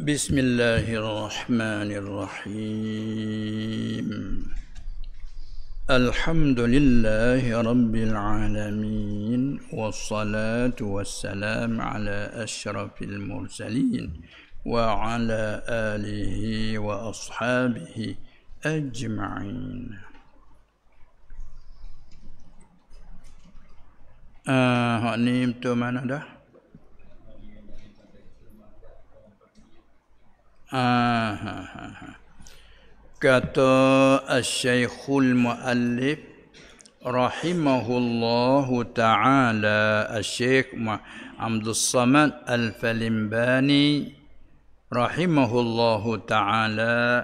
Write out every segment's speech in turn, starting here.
بسم الله الرحمن الرحيم الحمد لله رب العالمين والصلاة والسلام على أشرف المرسلين وعلى آله وأصحابه أجمعين آه نيمتو من ده Kata Al-Syaikhul Muallif Rahimahullahu Ta'ala Al-Syaikh Abdul Samad Al-Falimbani Rahimahullahu Ta'ala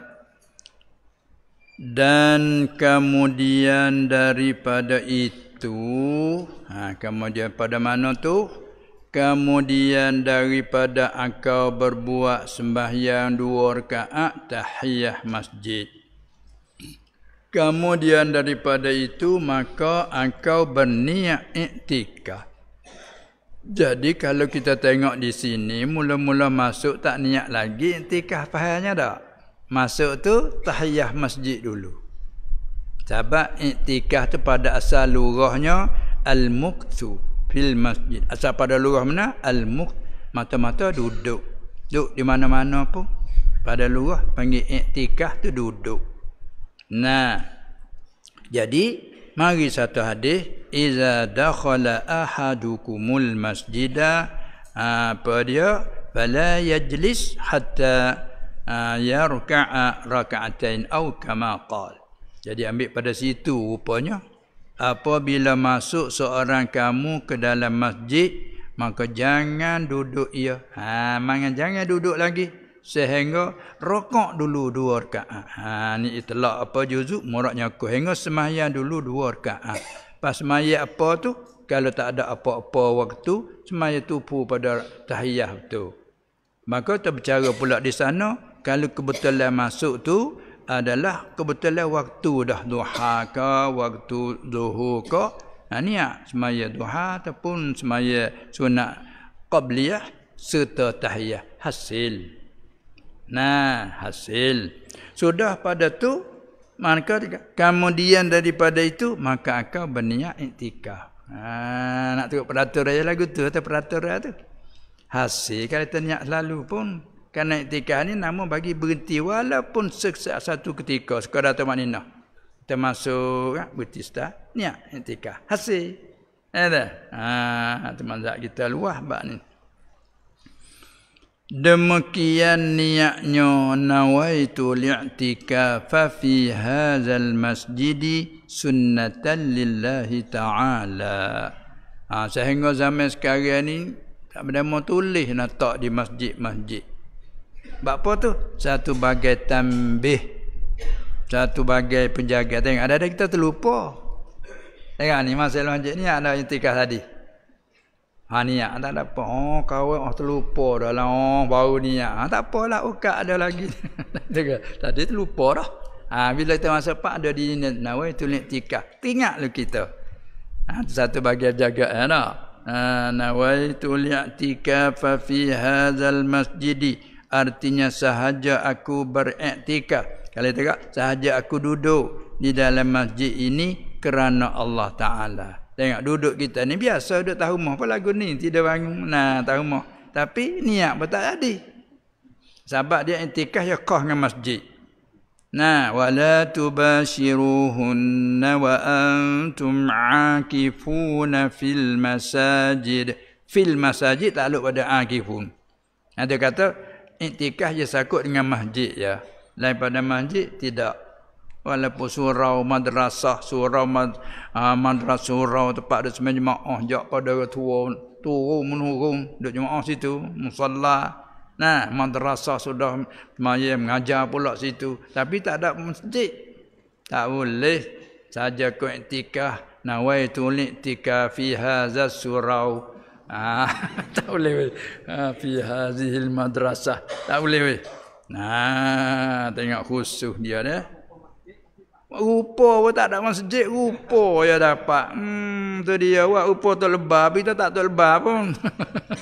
Dan kemudian daripada itu ha, Kemudian pada mana tu? Kemudian daripada engkau berbuat sembahyang dua rakaat tahiyah masjid. Kemudian daripada itu maka engkau berniat iktikaf. Jadi kalau kita tengok di sini mula-mula masuk tak niat lagi iktikaf pahalnya dak? Masuk tu tahiyah masjid dulu. Sebab iktikaf tu pada asal lurahnya al-muktu fil masjid. Asal pada lurah mana? Al muk mata-mata duduk. Duduk di mana-mana pun pada lurah panggil iktikah tu duduk. Nah. Jadi mari satu hadis iza dakhala ahadukumul masjida apa dia fala yajlis hatta ah, yarka'a raka'atain aw kama qala jadi ambil pada situ rupanya apabila masuk seorang kamu ke dalam masjid maka jangan duduk ia ha maka jangan duduk lagi sehingga rokok dulu dua rakaat ha ni itulah apa juzuk muraknya aku hingga sembahyang dulu dua rakaat ha, pas semaya apa tu kalau tak ada apa-apa waktu semaya tupu pada tahiyah tu maka terbicara pula di sana kalau kebetulan masuk tu adalah kebetulan waktu dah duha ke waktu zuhur ke ha ni ya, semaya duha ataupun semaya sunat qabliyah serta tahiyah hasil nah hasil sudah pada tu maka kemudian daripada itu maka akan berniat iktikaf ha nak tengok peraturan lagu tu atau peraturan tu hasil kalau niat selalu pun kerana iktikaf ini namun bagi berhenti walaupun seksa satu ketika sekadar teman ini maknina. Termasuk kan, ah, berhenti start niat iktikaf. Hasil. Ya dah. Ha teman zak kita luah bab ni. Demikian niatnya nawaitu li'tikaf fi hadzal masjidi sunnatan lillahi ta'ala. Ha, sehingga zaman sekarang ini tak berdama tulis nak tak di masjid-masjid. Bak apa tu? Satu bagai tambih. Satu bagai penjaga. Tengok, ada-ada kita terlupa. Tengok ni, masa lu ni ada yang tikah tadi. Ha ni tak ada apa. Oh, kau oh, terlupa dah lah. Oh, baru ni Ha, tak apalah, ukak ada lagi. tadi terlupa dah. Ha, bila kita masuk pak ada di sini, nak itu ni tikah. Tengok lu kita. Ha, satu bagai jaga ya eh, ha, Nawa itu nawaitu li'tikafa fi hadzal masjidi artinya sahaja aku beriktikaf. Kalau tak, sahaja aku duduk di dalam masjid ini kerana Allah Ta'ala. Tengok duduk kita ni biasa duduk tahu mah apa lagu ni tidak bangun nah tahu mah tapi niat pun tak jadi. Sebab dia intikah ya kah dengan masjid. Nah wala tubashiruhun wa antum akifun fil masajid. Fil masajid tak pada akifun. Ada kata Iktikaf je sakut dengan masjid ya. Lain pada masjid tidak. Walaupun surau madrasah, surau mad, uh, ah, madrasah, surau tempat ada semua jemaah. Jak pada tua, turun menurun, duduk jemaah situ, musalla. Nah, madrasah sudah maya mengajar pula situ. Tapi tak ada masjid. Tak boleh. Saja kau iktikaf. Nawaitul iktikaf fi hazas surau. Ah, tak boleh weh. Ha ah, fi hadhihi madrasah. Tak boleh weh. Nah, tengok khusus dia dia. Rupa pun tak ada masjid, rupa ya dapat. Hmm, tu dia buat rupa tu lebar, tapi tu tak tu lebar pun.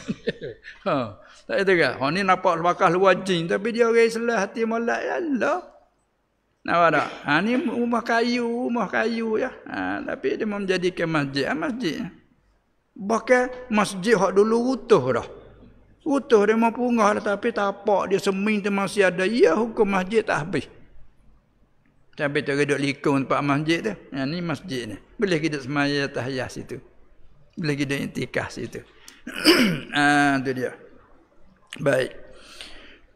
ha. Tak itu ke? Ha ni nampak bakal luar jin, tapi dia orang Islam hati molat ya Allah. Nampak tak? Ha ni rumah kayu, rumah kayu ya. Ha, tapi dia menjadikan masjid, ha, masjid. Bahkan masjid hak dulu utuh dah. Utuh dia mau punggah dah tapi tapak dia seming tu masih ada. Ya hukum masjid tak habis. Sampai tu duduk likung tempat masjid tu. Ya ni masjid ni. Boleh kita semaya tahiyah situ. Boleh kita intikah situ. ah dia. Baik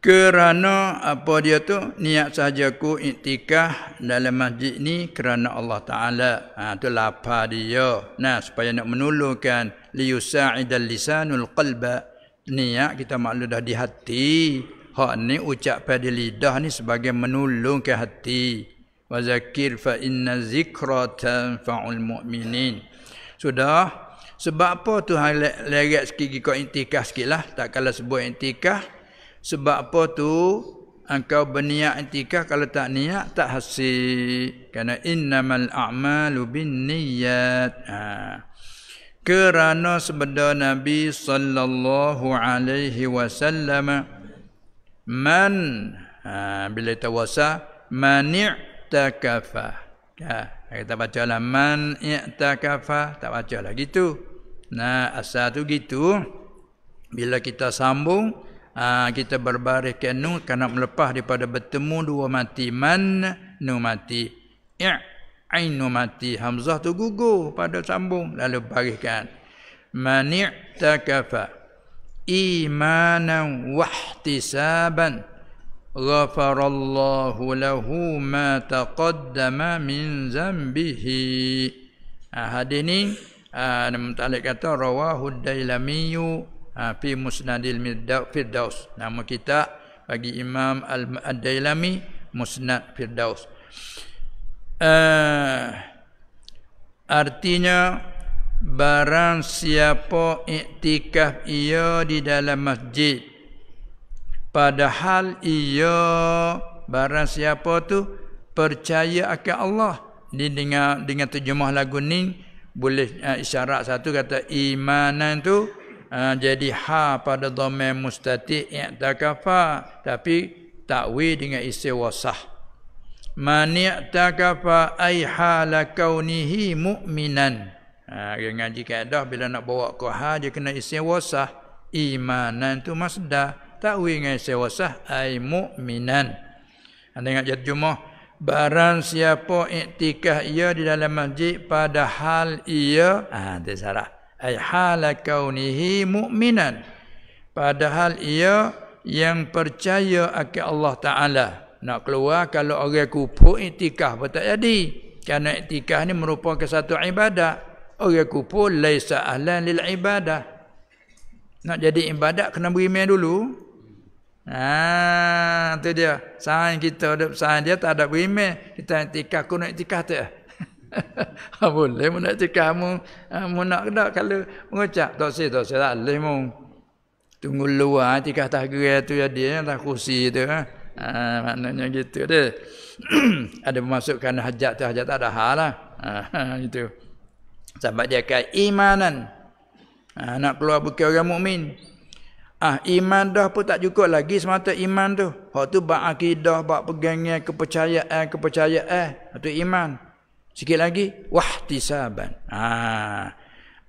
kerana apa dia tu niat saja ku iktikah dalam masjid ni kerana Allah Ta'ala ha, tu lapar dia nah supaya nak menolongkan liyusa'idal lisanul qalba niat kita maklum dah di hati hak ni ucap pada lidah ni sebagai menolong ke hati wa zakir fa inna zikra faul mu'minin sudah sebab apa tu hal lerat sikit kau intikah sikitlah tak kala sebut intikah sebab apa tu? Engkau berniat intikah kalau tak niat tak hasil. Karena innamal a'malu bin niyat. Ha. Kerana sebenda Nabi sallallahu alaihi wasallam man ha, bila tawasa mani' takafa. Ha, kita baca lah man i'takafa tak baca lah gitu. Nah asal tu gitu. Bila kita sambung ha, kita berbaris ke nu kena melepas daripada bertemu dua mati man nu mati ya ainu mati hamzah tu gugur pada sambung lalu bariskan mani' takafa imanan wahtisaban ghafarallahu lahu ma taqaddama min zambihi ha, hadis ni Uh, Nama Talib kata Rawahu Dailamiyu ha, fi musnadil firdaus nama kita bagi imam al dailami musnad firdaus uh, artinya barang siapa iktikaf ia di dalam masjid padahal ia barang siapa tu percaya akan Allah ni dengan dengan terjemah lagu ni boleh uh, isyarat satu kata imanan tu Ha, jadi ha pada dhamma mustati i'takafa tapi takwi dengan isi wasah man i'takafa ai hala kaunihi mu'minan ha yang ngaji kaedah bila nak bawa ke ha dia kena isi wasah imanan tu masdar takwi dengan isi wasah ai mu'minan anda ha, ingat jatjumah Barang siapa iktikah ia di dalam masjid padahal ia ah ha, tersalah ay hala kaunihi mu'minan padahal ia yang percaya akan Allah taala nak keluar kalau orang kufur itikah pun tak jadi kerana itikah ni merupakan satu ibadah orang kufur laisa ahlan lil ibadah nak jadi ibadah kena beriman dulu Ah, tu dia. Sain kita ada sain dia tak ada beriman. Kita itikah kuno itikah tu. Ah, boleh mu nak cakap mu ah, mu nak dak kalau mengucap tak sih tak sih lah mu tunggu luar ah, tiga tahun tu ya dia tak kursi tu ha. Ha, maknanya gitu deh ada memasukkan hajat tu hajat tak ada hal lah ha, itu sebab dia kata imanan ha, nak keluar bukan orang mukmin Ah iman dah pun tak cukup lagi semata iman tu. Hak tu ba akidah, ba pegangnya kepercayaan, kepercayaan. Itu iman. Sikit lagi wahtisaban. Ha.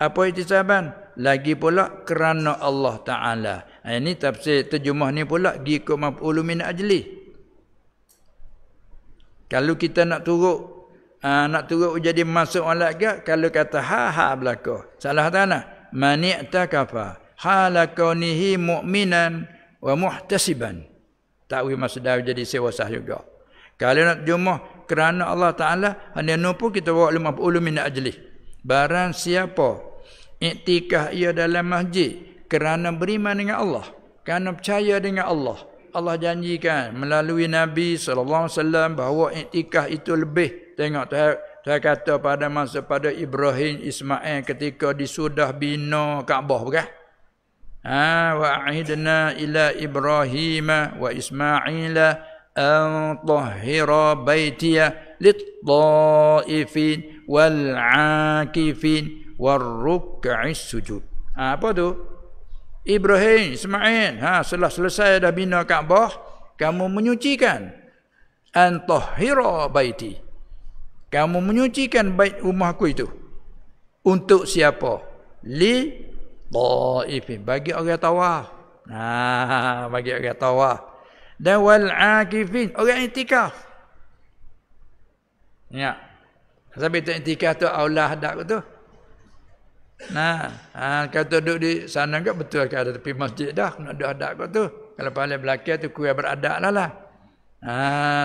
Apa ihtisaban? Lagi pula kerana Allah Taala. Ha, ini tafsir terjemah ni pula gi ikut maf'ul min ajli. Kalau kita nak turuk ha, nak turuk jadi masuk alat ke kalau kata ha ha belaka. Salah tanah. Mani'ta kafa. Halakunihi mu'minan wa muhtasiban. Tak boleh masuk dah jadi sewasah juga. Kalau nak jumlah, kerana Allah Ta'ala hanya nupu kita buat lima puluh minat ajlih. Barang siapa iktikah ia dalam masjid kerana beriman dengan Allah. Kerana percaya dengan Allah. Allah janjikan melalui Nabi SAW bahawa iktikah itu lebih. Tengok tu. Saya kata pada masa pada Ibrahim Ismail ketika disudah bina Kaabah bukan? Ha, wa'idna ila Ibrahim wa Ismaila أن طهر بيتي للطائفين والعاكفين والركع السجود ha, apa tu Ibrahim Ismail ha setelah selesai dah bina Kaabah kamu menyucikan an tahira baiti kamu menyucikan bait rumahku itu untuk siapa li taifin bagi orang tawaf nah ha, bagi orang tawaf dan wal akifin orang itikaf ya sampai tu itikaf tu aulah dak tu nah ha, kalau tu duduk di sana ke betul ke ada tepi masjid dah kena duduk adak kau tu kalau paling belakang tu kuih beradak lah lah ha,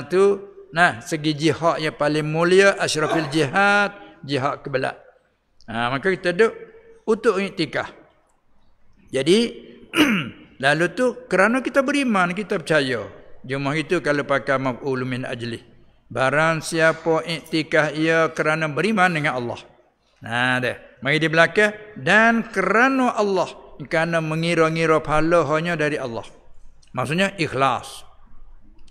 tu nah segi jihad yang paling mulia asyrafil jihad jihad kebelak ha, maka kita duduk untuk itikaf jadi Lalu tu kerana kita beriman, kita percaya. Jumlah itu kalau pakai maf'ul min ajli. Barang siapa iktikah ia kerana beriman dengan Allah. Nah dah. Mari di belakang. Dan kerana Allah. Kerana mengira-ngira pahala hanya dari Allah. Maksudnya ikhlas.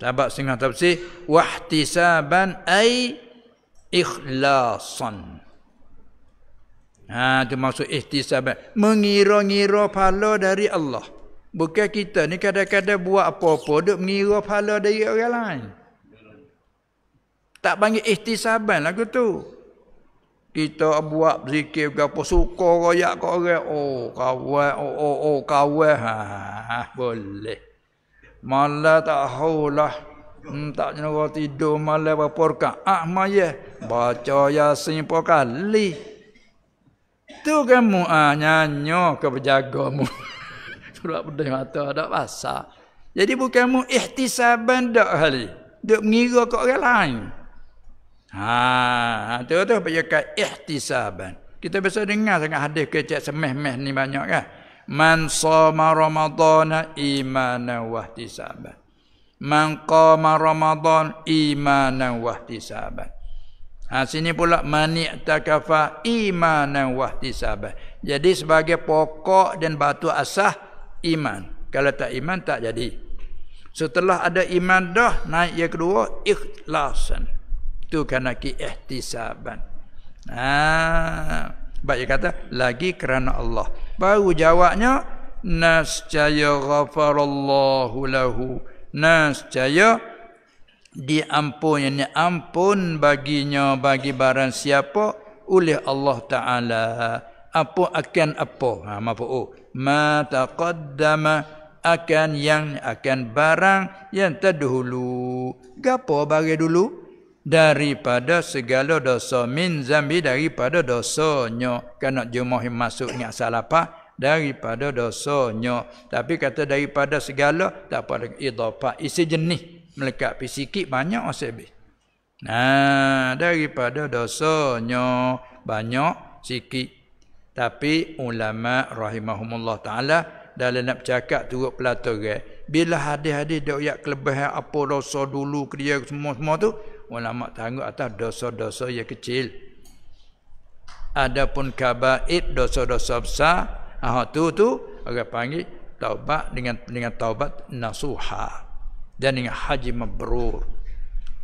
Sahabat singa tafsir. Wahtisaban ay ikhlasan. Ha, tu maksud ihtisaban. Mengira-ngira pahala dari Allah. Bukan kita ni kadang-kadang buat apa-apa duk mengira pahala dari orang lain. Tak panggil ihtisaban lagu tu. Kita buat zikir ke apa suka royak kat orang. Oh kawan, oh oh oh kawan. Ha, ha, ha boleh. Malah tak haulah. Hmm, tak jenuh tidur malah berapa rekan. Ah mayah. Baca yasin pun kali. Tu kamu ah, nyanyi ke berjagamu. mu. Sebab pedih mata tak pasal. Jadi bukan mu ihtisaban dak hal ni. mengira kat orang lain. Ha, ha tu tu payah ihtisaban. Kita biasa dengar sangat hadis kecek semeh-meh ni banyak kan. Man sama Ramadan imanan wa ihtisaban. Man qama Ramadan imanan wa ihtisaban. Ha, sini pula mani takafa imanan wa ihtisaban. Jadi sebagai pokok dan batu asah iman. Kalau tak iman tak jadi. Setelah ada iman dah naik yang kedua ikhlasan. Itu kerana keikhtisaban. Ha. Baik kata lagi kerana Allah. Baru jawabnya nascaya ghafarallahu lahu. Nascaya diampun yang ampun baginya bagi barang siapa oleh Allah Ta'ala apo akan apa? ha mafu oh. ma taqaddama akan yang akan barang yang terdahulu gapo bagi dulu daripada segala dosa min zambi daripada dosanya kena kan jumlah masuknya salah apa daripada dosanya tapi kata daripada segala tak pada idafah isi jenis melekat pisikik banyak asabi nah daripada dosanya banyak sikit tapi ulama rahimahumullah taala dalam nak cakap turut pelato ke. Bila hadis-hadis dia ayat kelebihan apa dosa dulu kerja semua-semua tu, ulama tanggung atas dosa-dosa yang kecil. Adapun kabaib dosa-dosa besar, ah tu tu agak panggil taubat dengan dengan taubat nasuha dan dengan haji mabrur.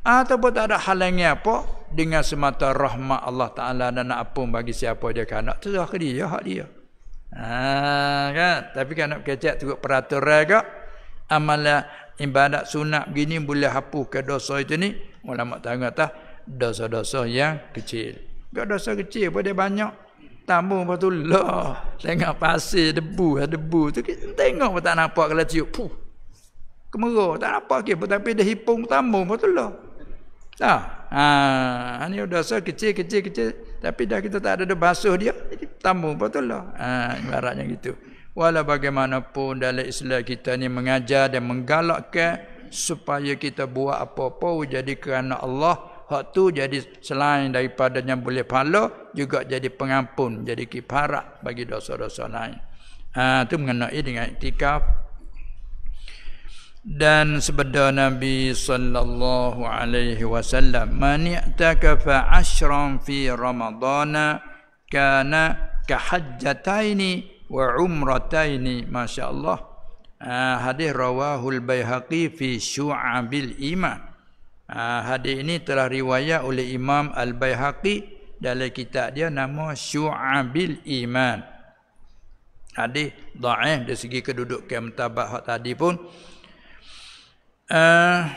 Ataupun tak ada halangnya apa dengan semata rahmat Allah Taala dan nak apa bagi siapa dia kan itu terah dia hak dia. Ha kan tapi kan nak kecek turut peraturan ke amalan ibadat sunat begini boleh hapus ke dosa itu ni ulama tanya tah dosa-dosa yang kecil. Gak dosa kecil pun dia banyak tambah apa tu lah tengok pasir debu ha, debu tu tengok pun tak nampak kalau tiup puh kemerah tak nampak ke tapi dia hipung tambah apa tu lah tak. Ah, ha, ah, ini dosa kecil-kecil-kecil. Tapi dah kita tak ada basuh dia. Jadi tamu betul lah. Ha, ibaratnya gitu. Walau bagaimanapun dalam Islam kita ni mengajar dan menggalakkan supaya kita buat apa-apa jadi kerana Allah hak tu jadi selain daripada yang boleh pahala juga jadi pengampun jadi kifarat bagi dosa-dosa lain. Ah ha, tu mengenai dengan iktikaf dan sebeda Nabi sallallahu alaihi wasallam man i'takafa ashran fi ramadana kana kahajjataini wa umrataini masyaallah ah, hadis rawahul baihaqi fi syu'abil iman ah, hadis ini telah riwayat oleh Imam al baihaqi dalam kitab dia nama syu'abil iman hadis dhaif dari segi kedudukan mentabak tadi pun Ah,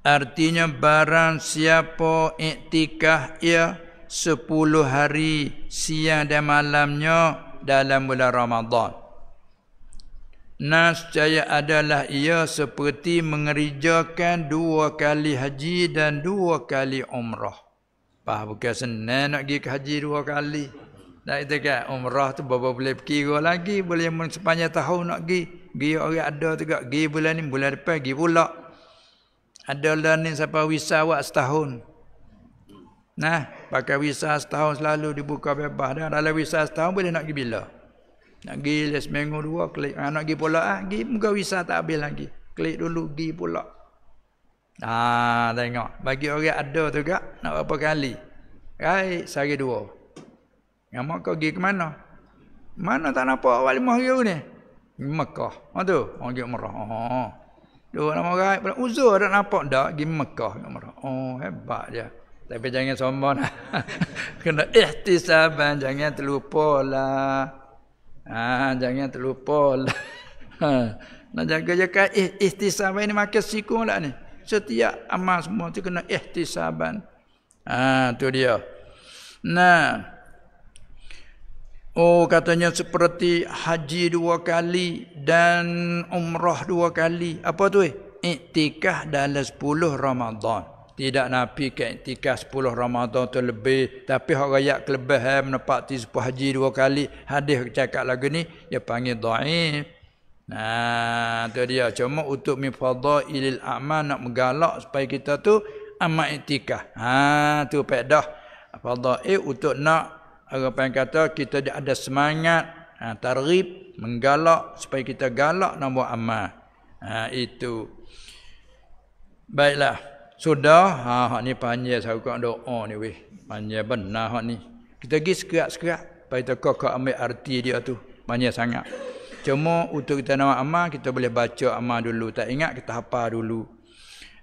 artinya barang siapa iktikah ia sepuluh hari siang dan malamnya dalam bulan Ramadan. Nascaya adalah ia seperti mengerjakan dua kali haji dan dua kali umrah. Pah bukan senang nak pergi ke haji dua kali. Dah itu kan umrah tu bapa boleh pergi lagi boleh men sepanjang tahun nak pergi. Pergi orang ada tu juga pergi bulan ni bulan depan pergi pula. Ada lah ni siapa wisa awak setahun. Nah, pakai wisah setahun selalu dibuka bebas dah. Dalam wisa setahun boleh nak pergi bila? Nak pergi les lah seminggu dua, klik. Ha, nak pergi pula, ah, pergi. Muka wisa tak habis lagi. Klik dulu, pergi pula. Ah, tengok. Bagi orang ada tu kak, nak berapa kali? Right, sehari dua. Yang mak kau pergi ke mana? Mana tak nampak awak lima hari ni? Mekah. Ha tu, orang pergi umrah. Ha. Oh. Dua nama gaib pula. Uzur tak nampak dah pergi Mekah. Umrah. Oh, ha, hebat dia. Tapi jangan sombong lah. Kena ihtisaban. Jangan terlupa lah. Ha, jangan terlupa lah. Ha. Nak jaga jaga eh, ihtisaban ni makan siku lah ni. Setiap amal semua tu kena ihtisaban. Ha, tu dia. Nah. Oh katanya seperti haji dua kali dan umrah dua kali. Apa tu eh? Iktikah dalam sepuluh Ramadhan Tidak nabi ke iktikah sepuluh Ramadhan tu lebih. Tapi orang raya kelebih eh, menepati sepuluh haji dua kali. Hadis cakap lagi ni, dia panggil da'if. Nah, tu dia. Cuma untuk mifadha ilil aman nak menggalak supaya kita tu amat iktikah. Ha, tu pedah. Fadha'i untuk nak apa yang kata kita ada semangat ha, tarib menggalak supaya kita galak nak buat amal. Ha, itu. Baiklah. Sudah ha hak ni panjang saya kau doa ni weh. Panjang benar hak ni. Kita pergi sekerat-sekerat. Pai tu kau kau ambil arti dia tu. Panjang sangat. Cuma untuk kita nak amal kita boleh baca amal dulu. Tak ingat kita hafal dulu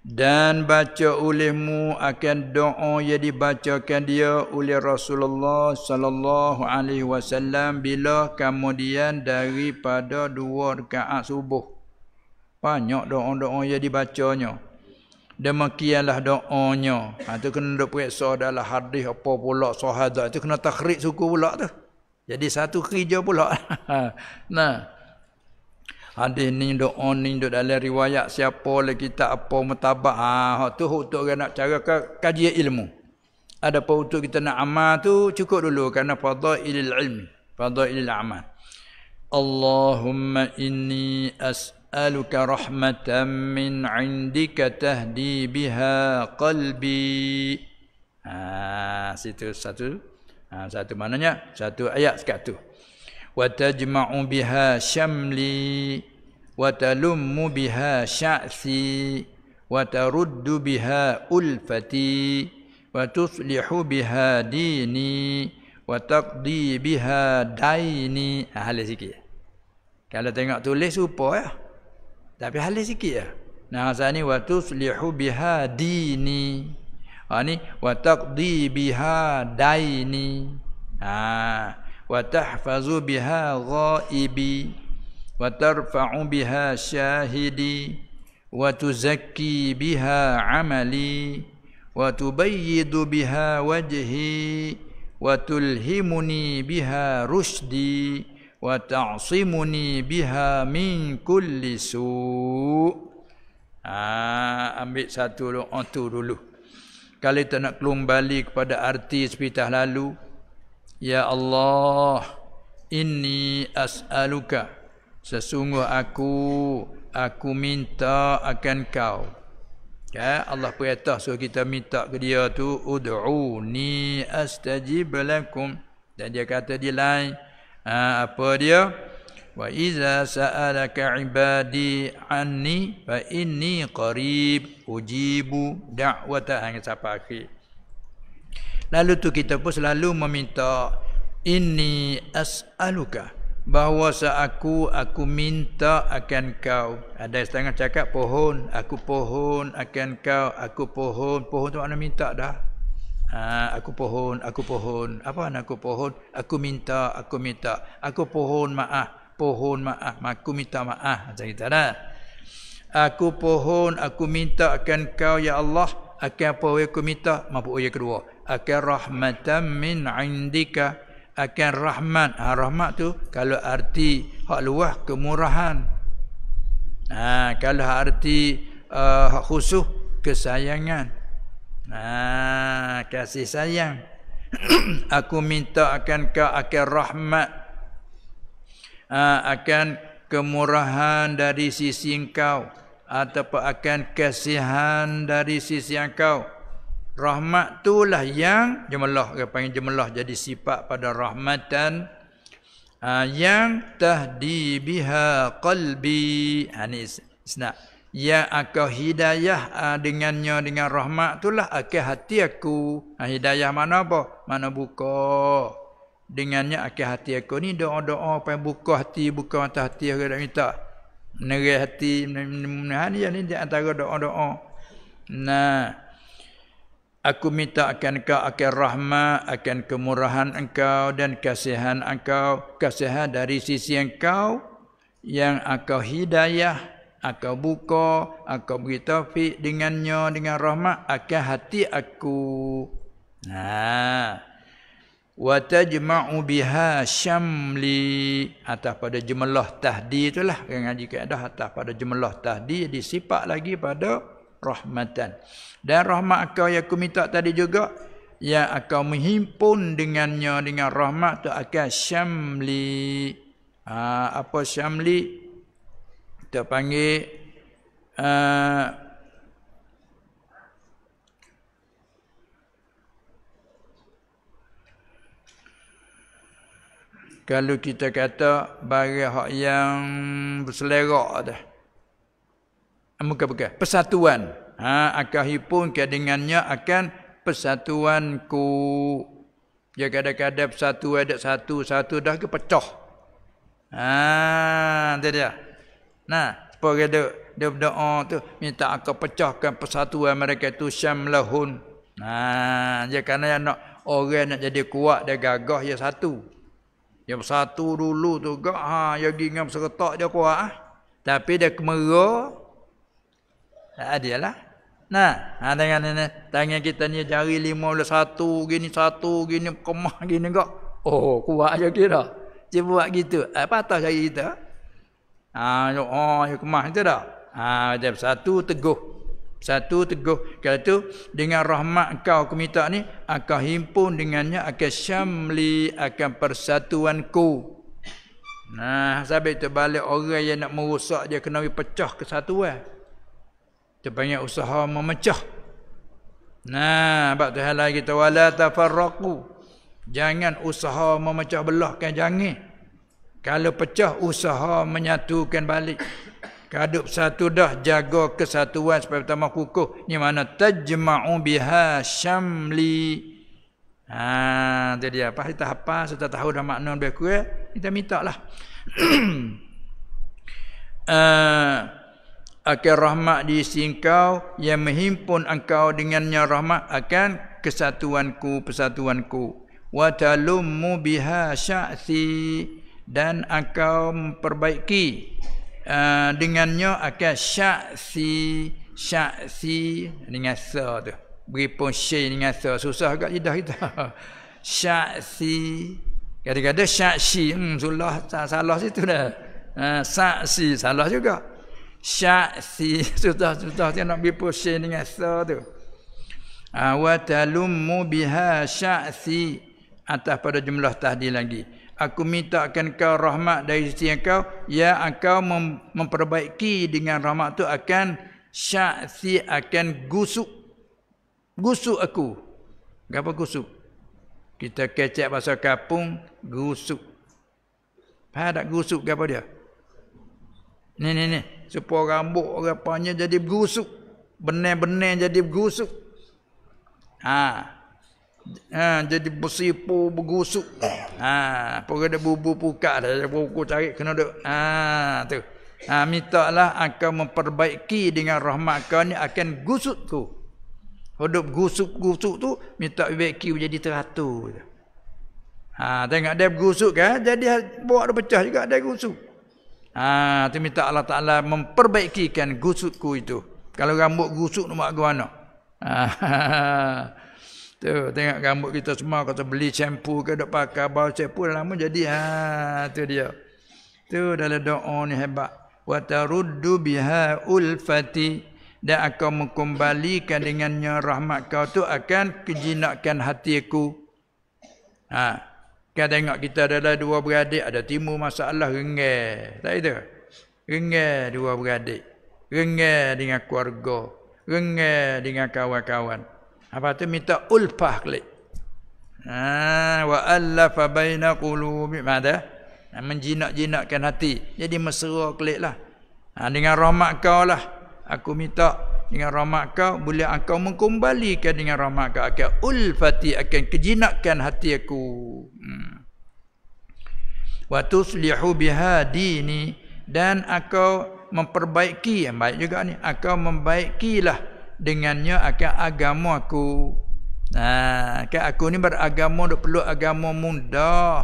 dan baca olehmu akan doa yang dibacakan dia oleh Rasulullah sallallahu alaihi wasallam bila kemudian daripada dua rakaat subuh banyak doa-doa yang dibacanya demikianlah doanya ha tu kena duk periksa dalam hadis apa pula sahadat tu kena takhrij suku pula tu jadi satu kerja pula nah Hadis ni duk on ni duk dalam riwayat siapa lagi kita apa mutabak. Ha tu untuk nak cara ke, kaji ilmu. Adapun untuk kita nak amal tu cukup dulu kerana fadailil ilmi, fadailil amal. Allahumma inni as'aluka rahmatan min indika tahdi biha qalbi. Ha situ satu. Ha, satu mananya? Satu ayat sekat tu. وتجمع بها شملي وتلم بها شعثي وترد بها ألفتي وتصلح بها ديني وتقضي بها ديني أهل ha, سكية Kalau tengok tulis serupa ya. Tapi halis sikit ya. Nah, saya ni wa tuslihu biha dini. Ha ni wa taqdi biha daini. Ah wa tahfazu biha ghaibi wa tarfa'u biha syahidi wa tuzakki biha amali wa tubayyidu biha wajhi wa tulhimuni biha rusdi wa ta'simuni biha min kulli su ah ambil satu doa oh, tu dulu kalau kita nak kembali kepada arti sepitah lalu Ya Allah, ini as'aluka. Sesungguh aku, aku minta akan kau. Ya, Allah perintah suruh kita minta ke dia tu. Udu'uni astajib lakum. Dan dia kata di lain. Ha, apa dia? Wa iza sa'alaka ibadi anni fa inni qarib ujibu da'wata. Hanya sampai akhir. Lalu tu kita pun selalu meminta Ini as'aluka Bahawa seaku aku minta akan kau Ada yang setengah cakap pohon Aku pohon akan kau Aku pohon Pohon tu mana minta dah ha, Aku pohon, aku pohon Apa nak aku pohon Aku minta, aku minta Aku pohon maaf Pohon maaf Aku minta maaf Macam kita dah Aku pohon, aku minta akan kau ya Allah akan apa yang aku minta? Mampu ayat kedua. Akan rahmatan min indika. Akan rahmat. Ha, rahmat tu kalau arti hak luah kemurahan. Ha, kalau arti uh, hak khusus kesayangan. Ha, kasih sayang. aku minta akan kau akan rahmat. Ha, akan kemurahan dari sisi engkau ataupun akan kasihan dari sisi engkau rahmat itulah yang jemelah dia panggil jemelah jadi sifat pada rahmatan ah, yang tahdi biha qalbi anis ha, sna ya aku hidayah ah, dengannya dengan rahmat itulah akan hati aku ah, hidayah mana apa mana buka dengannya akan hati aku ni doa-doa pengen buka hati buka mata hati aku nak minta menerai hati menahan ya ni di antara doa-doa nah aku minta akan kau akan rahmat akan kemurahan engkau dan kasihan engkau kasihan dari sisi engkau yang engkau hidayah engkau buka engkau beri taufik dengannya dengan rahmat akan hati aku nah wa tajma'u biha syamli atas pada jemelah tahdi itulah yang ngaji kaedah atas pada jemelah tahdi disipak lagi pada rahmatan dan rahmat kau yang aku minta tadi juga yang akan menghimpun dengannya dengan rahmat tu akan syamli ha, apa syamli kita panggil uh, kalau kita kata bagi hak yang berselerak dah. Muka buka persatuan. Ha akhir kedengannya akan persatuan persatuanku. Ya kadang-kadang satu ada satu satu dah ke pecah. Ha dia dia. Nah, pergi dia dia berdoa tu minta aku pecahkan persatuan mereka tu syamlahun. Ha dia kerana nak orang nak jadi kuat dia gagah ya satu. Yang satu dulu tu gak ha ya gingam seretak dia kuat ah. Tapi dia kemera tak ada lah. Nah, ha dengan ni ni tangan kita ni jari 51 gini satu gini kemah gini gak. Oh, kuat aja kira. Dia buat gitu. Eh, patah jari kita. Ha, oh, ya kemah tu dah. Ha, dia satu teguh. Satu teguh. Kalau tu dengan rahmat kau aku minta ni akan himpun dengannya akan syamli akan persatuan ku. Nah, sampai tu balik orang yang nak merosak dia kena pecah kesatuan. Eh. Terbanyak usaha memecah. Nah, bab tu hal lagi tu wala tafarraqu. Jangan usaha memecah belahkan jangan. Kalau pecah usaha menyatukan balik. Kadup satu dah jaga kesatuan supaya pertama kukuh. Ni mana tajma'u biha syamli. Ha, itu Apa kita apa sudah tahu dah makna lebih kurang, eh? kita minta lah. uh, eh, akan rahmat di singkau yang menghimpun engkau dengannya rahmat akan kesatuanku persatuanku wa talummu biha sya'si dan engkau memperbaiki Eh, dengannya akan syaksi syaksi dengan sa tu berpun syai dengan sa susah agak lidah kita syaksi kadang-kadang syaksi hmm sulah salah situ dah ha, saksi salah juga syaksi sudah sudah dia nak berpun syai dengan sa tu awatalum ah, biha syaksi atas pada jumlah tahdi lagi aku minta akan kau rahmat dari sisi kau, ya kau memperbaiki dengan rahmat tu akan syaksi akan gusuk gusuk aku apa gusuk kita kecek pasal kapung gusuk Faham tak gusuk apa dia ni ni ni supaya rambut rapanya jadi gusuk benar-benar jadi gusuk ha ha, jadi bersipu bergusuk ha pergi ada bubu buka dah ada buku cari kena duk ha tu ha minta lah akan memperbaiki dengan rahmat kau ni akan gusuk tu hidup gusuk-gusuk tu minta baiki jadi teratur ha tengok dia bergusuk kan jadi buat dia pecah juga dia gusuk ha tu minta Allah Taala memperbaikikan gusukku itu kalau rambut gusuk nak buat gua ha Tu, tengok rambut kita semua kata beli shampoo ke dok pakai bau shampoo lama jadi ha tu dia. Tu dalam doa ni hebat. Wa taruddu biha ulfati dan akan mengembalikan dengannya rahmat kau tu akan kejinakkan hatiku. Ha. Kau tengok kita adalah dua beradik ada timur masalah rengeh. Tak itu. Rengeh dua beradik. Rengeh dengan keluarga. Rengeh dengan kawan-kawan. Apa tu minta ulfah kelik. Ha, wa allafa baina qulubi madah. Ha, menjinak-jinakkan hati. Jadi mesra kelik lah. Ha, dengan rahmat kau lah. Aku minta dengan rahmat kau. Boleh engkau mengkembalikan dengan rahmat kau. Akan ulfati akan kejinakkan hati aku. Hmm. Wa tuslihu biha dini. Dan engkau memperbaiki. Yang baik juga ni. Engkau membaikilah. lah dengannya akan agama aku ha, kan aku ni beragama dok perlu agama mudah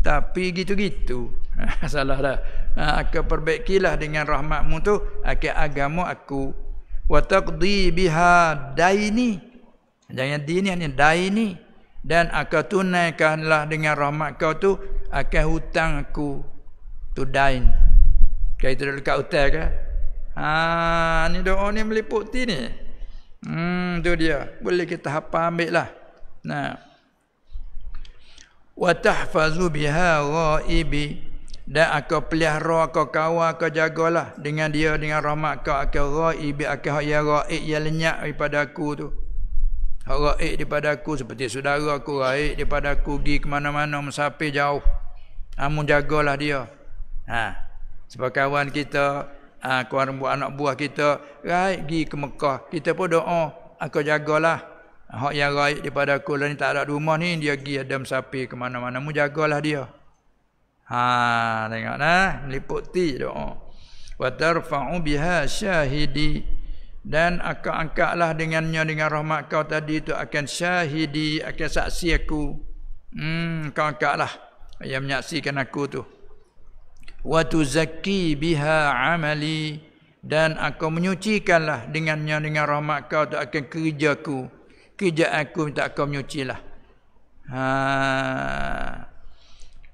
tapi gitu-gitu ha, salah dah ha, aku perbaikilah dengan rahmatmu tu akan agama aku wa taqdi biha daini jangan di ni hanya daini dan aku tunaikanlah dengan rahmat kau tu akan hutang aku tu dain kaitu dekat hutang ke Ah, ha, ni doa ni meliputi ni. Hmm, tu dia. Boleh kita hafal ambil lah. Nah. Wa tahfazu biha ghaibi. Dan aku pelihara, aku kawal, aku jagalah. Dengan dia, dengan rahmat kau. Aku ghaibi, aku ya ghaib yang lenyap daripada aku tu. Ghaib daripada aku. Seperti saudara aku ghaib daripada aku. Pergi ke mana-mana, mesapir jauh. Amun jagalah dia. Ha. Sebab kawan kita, ha, ah, kawan buat anak buah kita raik pergi ke Mekah kita pun doa oh, aku jagalah hak yang raik daripada aku lah ni tak ada rumah ni dia pergi Adam Sapi ke mana-mana mu jagalah dia ha tengok nah meliputi doa wa tarfa'u biha syahidi dan aku angkatlah dengannya dengan rahmat kau tadi itu akan syahidi akan saksi aku hmm kau angkatlah yang menyaksikan aku tu wa tuzakki biha amali dan aku menyucikanlah dengannya dengan rahmat kau tak akan kerjaku kerja aku minta kau menyucilah ha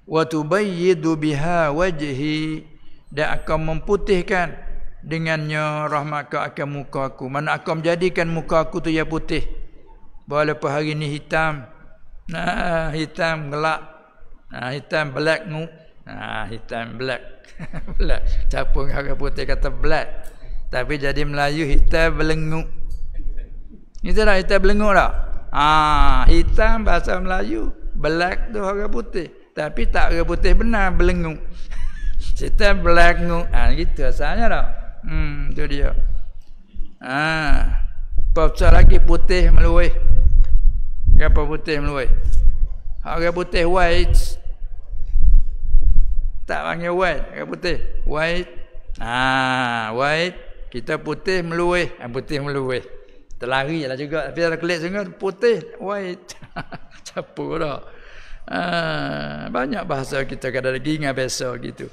wa tubayyidu biha wajhi dan akan memputihkan dengannya rahmat kau akan muka aku mana aku menjadikan muka aku tu ya putih walaupun pagi ni hitam nah hitam gelap nah hitam black Ah hitam black. black. Capung harga putih kata black. Tapi jadi Melayu hitam belenguk. Itu dah hitam belenguk dah. Ah hitam bahasa Melayu black tu harga putih. Tapi tak harga putih benar belenguk. Cerita black nguk. Ah gitu asalnya dah. Hmm tu dia. Ah Pocah lagi putih meluih. Apa putih meluih? Harga putih white tak panggil white, agak putih. White. Ah, white. Kita putih meluih, ah, putih meluih. Terlari lah juga. Tapi dalam kulit sungai, putih, white. Capu dah. Ah, banyak bahasa kita kada lagi dengan biasa gitu.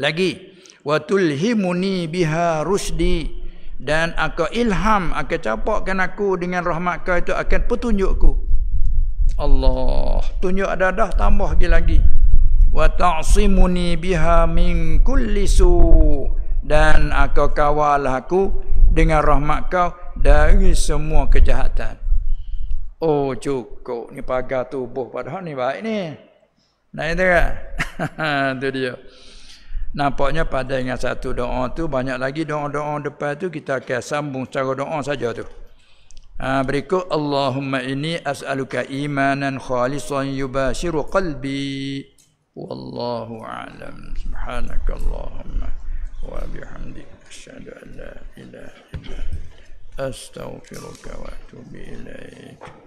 Lagi. Wa tulhimuni biha rusdi. Dan akan ilham, akan capakkan aku dengan rahmat kau itu akan petunjukku. Allah. Tunjuk ada dah, tambah lagi lagi wa ta'simuni biha min kulli su dan aku kawal aku dengan rahmat kau dari semua kejahatan oh cukup ni pagar tubuh padahal ni baik ni nak kan? itu kan tu dia nampaknya pada dengan satu doa tu banyak lagi doa-doa depan tu kita akan sambung secara doa saja tu Ha, berikut Allahumma inni as'aluka imanan khalisan yubashiru qalbi والله أعلم سبحانك اللهم وبحمدك أشهد أن لا إله إلا أنت أستغفرك وأتوب إليك